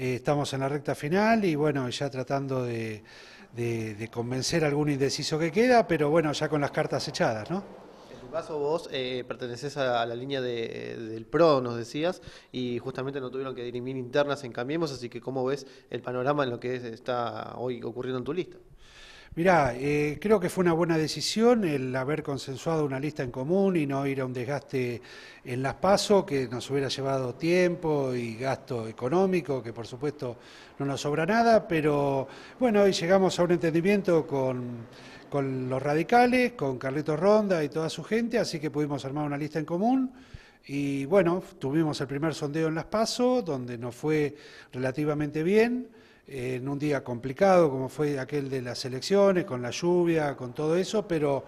Eh, estamos en la recta final y bueno, ya tratando de, convencer algún indeciso que queda, pero bueno, ya con las cartas echadas, ¿no? En caso vos pertenecés eh, perteneces a, la línea del PRO, nos decías, y justamente no tuvieron que dirimir internas en Cambiemos, así que ¿cómo ves el panorama en lo que está hoy ocurriendo en tu lista? Mirá, eh, creo que fue una buena decisión el haber consensuado una lista en común y no ir a un desgaste en las PASO que nos hubiera llevado tiempo y gasto económico, que por supuesto no nos sobra nada, pero bueno, hoy llegamos a un entendimiento con, con los radicales, con Carlitos Ronda y toda su gente, así que pudimos armar una lista en común. Y bueno, tuvimos el primer sondeo en las PASO, donde nos fue relativamente bien. Eh, en un día complicado como fue aquel de las elecciones, con la lluvia, con todo eso, pero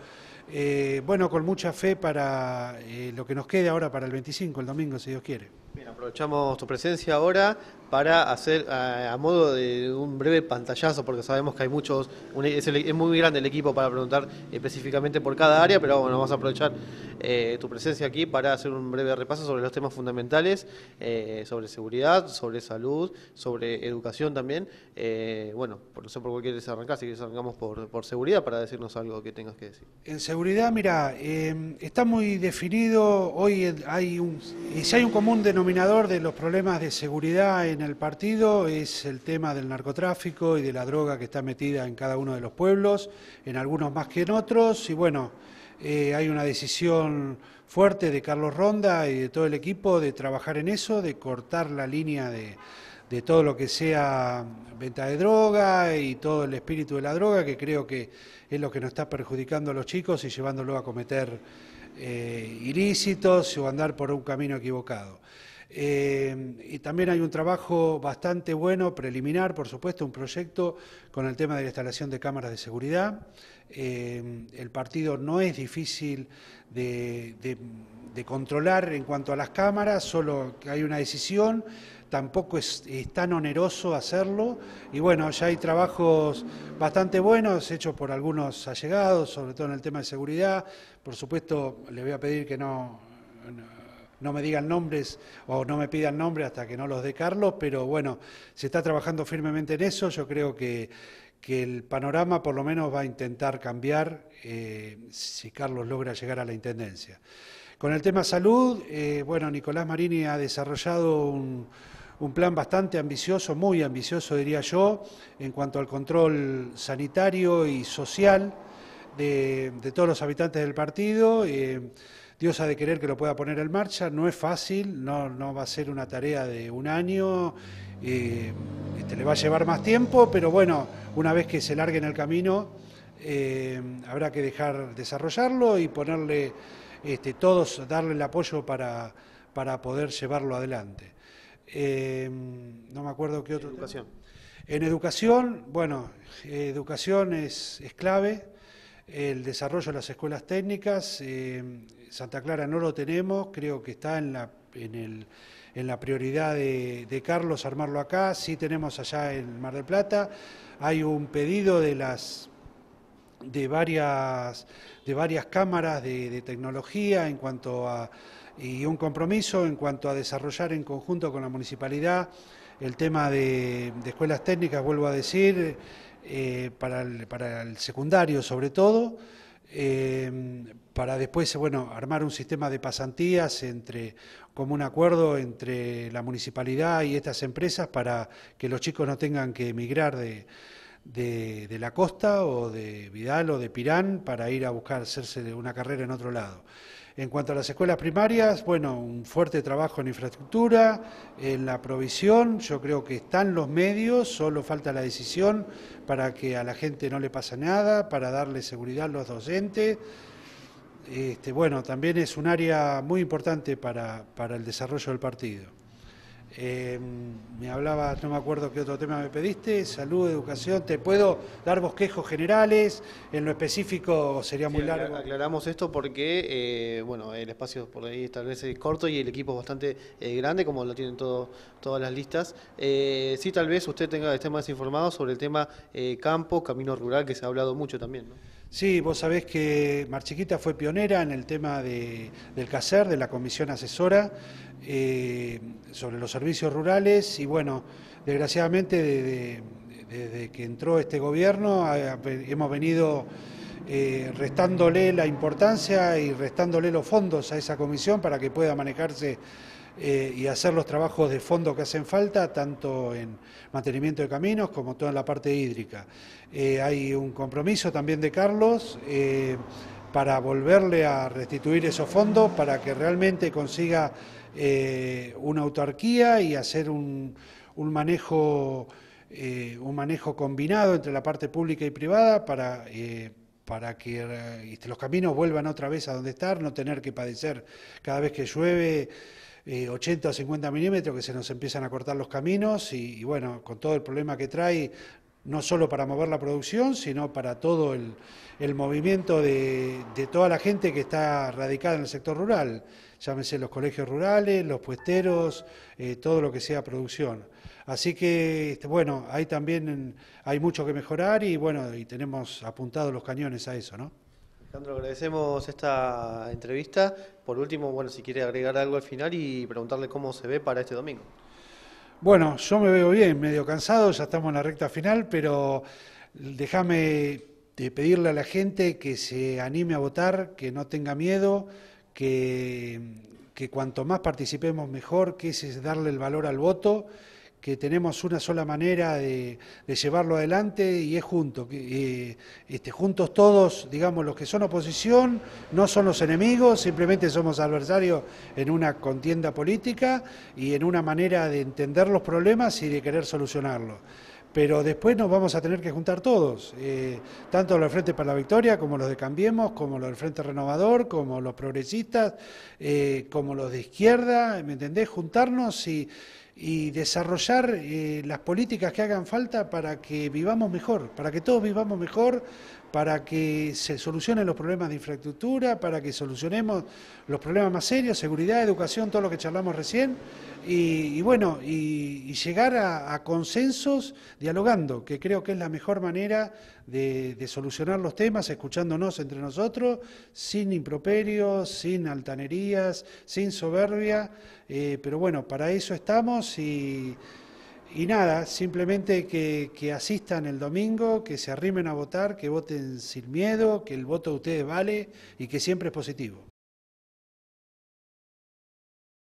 eh, bueno, con mucha fe para eh, lo que nos quede ahora para el 25, el domingo, si Dios quiere. Bien, aprovechamos tu presencia ahora para hacer a, modo de un breve pantallazo, porque sabemos que hay muchos, es, muy grande el equipo para preguntar específicamente por cada área, pero bueno, vamos a aprovechar eh, tu presencia aquí para hacer un breve repaso sobre los temas fundamentales, eh, sobre seguridad, sobre salud, sobre educación también. Eh, bueno, no sé por qué quieres arrancar, si quieres arrancamos por, seguridad para decirnos algo que tengas que decir. En seguridad, mira, está muy definido, hoy hay un, si hay un común denominador de los problemas de seguridad en el partido es el tema del narcotráfico y de la droga que está metida en cada uno de los pueblos, en algunos más que en otros, y bueno, eh, hay una decisión fuerte de Carlos Ronda y de todo el equipo de trabajar en eso, de cortar la línea de, todo lo que sea venta de droga y todo el espíritu de la droga, que creo que es lo que nos está perjudicando a los chicos y llevándolos a cometer eh, ilícitos o andar por un camino equivocado. Eh, y también hay un trabajo bastante bueno, preliminar, por supuesto, un proyecto con el tema de la instalación de cámaras de seguridad. Eh, el partido no es difícil de, controlar en cuanto a las cámaras, solo que hay una decisión, tampoco es, tan oneroso hacerlo. Y bueno, ya hay trabajos bastante buenos hechos por algunos allegados, sobre todo en el tema de seguridad. Por supuesto, le voy a pedir que no no me digan nombres o no me pidan nombres hasta que no los dé Carlos, pero bueno, se está trabajando firmemente en eso, yo creo que, el panorama por lo menos va a intentar cambiar eh, si Carlos logra llegar a la Intendencia. Con el tema salud, eh, bueno, Nicolás Marini ha desarrollado un, un plan bastante ambicioso, muy ambicioso diría yo, en cuanto al control sanitario y social de, todos los habitantes del partido. Eh, Dios ha de querer que lo pueda poner en marcha. No es fácil, no, va a ser una tarea de un año, este, le va a llevar más tiempo, pero bueno, una vez que se largue en el camino, eh, habrá que dejar desarrollarlo y ponerle este, todos, darle el apoyo para, poder llevarlo adelante. Eh, no me acuerdo qué otro. Educación. En educación, bueno, educación es, es clave el desarrollo de las escuelas técnicas. Eh, Santa Clara no lo tenemos, creo que está en la, en el, en la prioridad de, Carlos armarlo acá, sí tenemos allá en Mar del Plata, hay un pedido de las de varias, de varias cámaras de, tecnología en cuanto a y un compromiso en cuanto a desarrollar en conjunto con la municipalidad el tema de escuelas técnicas, vuelvo a decir, eh, para, el, secundario sobre todo, eh, para después bueno, armar un sistema de pasantías entre, como un acuerdo entre la municipalidad y estas empresas para que los chicos no tengan que emigrar de, de, la costa o de Vidal o de Pirán para ir a buscar hacerse una carrera en otro lado. En cuanto a las escuelas primarias, bueno, un fuerte trabajo en infraestructura, en la provisión, yo creo que están los medios, solo falta la decisión para que a la gente no le pase nada, para darle seguridad a los docentes. Este, bueno, también es un área muy importante para el desarrollo del partido. Em, me hablaba, no me acuerdo qué otro tema me pediste, salud, educación, te puedo dar bosquejos generales, en lo específico sería muy largo. Aclaramos esto porque, eh, bueno, el espacio por ahí tal vez es corto y el equipo es bastante eh, grande, como lo tienen todas las listas. Eh, sí, tal vez usted tenga, esté más informado sobre el tema campo, camino rural, que se ha hablado mucho también, Sí, vos sabés que Marchiquita fue pionera en el tema del CACER, de la comisión asesora. Eh, sobre los servicios rurales y bueno, desgraciadamente desde, que entró este gobierno hemos venido eh, restándole la importancia y restándole los fondos a esa comisión para que pueda manejarse eh, y hacer los trabajos de fondo que hacen falta, tanto en mantenimiento de caminos como toda la parte hídrica. hay un compromiso también de Carlos para volverle a restituir esos fondos, para que realmente consiga eh, una autarquía y hacer un, manejo, eh, un manejo combinado entre la parte pública y privada para, eh, para que este, los caminos vuelvan otra vez a donde estar, no tener que padecer cada vez que llueve. 80 o 50 milímetros que se nos empiezan a cortar los caminos y, bueno, con todo el problema que trae, no solo para mover la producción, sino para todo el, movimiento de, toda la gente que está radicada en el sector rural, llámese los colegios rurales, los puesteros, eh, todo lo que sea producción. Así que, este, bueno, ahí también hay mucho que mejorar y bueno, y tenemos apuntados los cañones a eso, ¿no? Alejandro, agradecemos esta entrevista. Por último, bueno, si quiere agregar algo al final y preguntarle cómo se ve para este domingo. Bueno, yo me veo bien, medio cansado, ya estamos en la recta final, pero déjame pedirle a la gente que se anime a votar, que no tenga miedo, que, cuanto más participemos mejor, que ese es darle el valor al voto que tenemos una sola manera de, llevarlo adelante y es juntos, eh, este, juntos todos, digamos, los que son oposición no son los enemigos, simplemente somos adversarios en una contienda política y en una manera de entender los problemas y de querer solucionarlos. Pero después nos vamos a tener que juntar todos, eh, tanto los del Frente para la Victoria, como los de Cambiemos, como los del Frente Renovador, como los progresistas, eh, como los de izquierda, ¿me entendés? Juntarnos y y desarrollar eh, las políticas que hagan falta para que vivamos mejor, para que todos vivamos mejor, para que se solucionen los problemas de infraestructura, para que solucionemos los problemas más serios, seguridad, educación, todo lo que charlamos recién y, bueno, y, llegar a, consensos dialogando, que creo que es la mejor manera de, solucionar los temas, escuchándonos entre nosotros, sin improperios, sin altanerías, sin soberbia, eh, pero bueno, para eso estamos y... nada, simplemente que, que, asistan el domingo, que se arrimen a votar, que voten sin miedo, que el voto de ustedes vale y que siempre es positivo.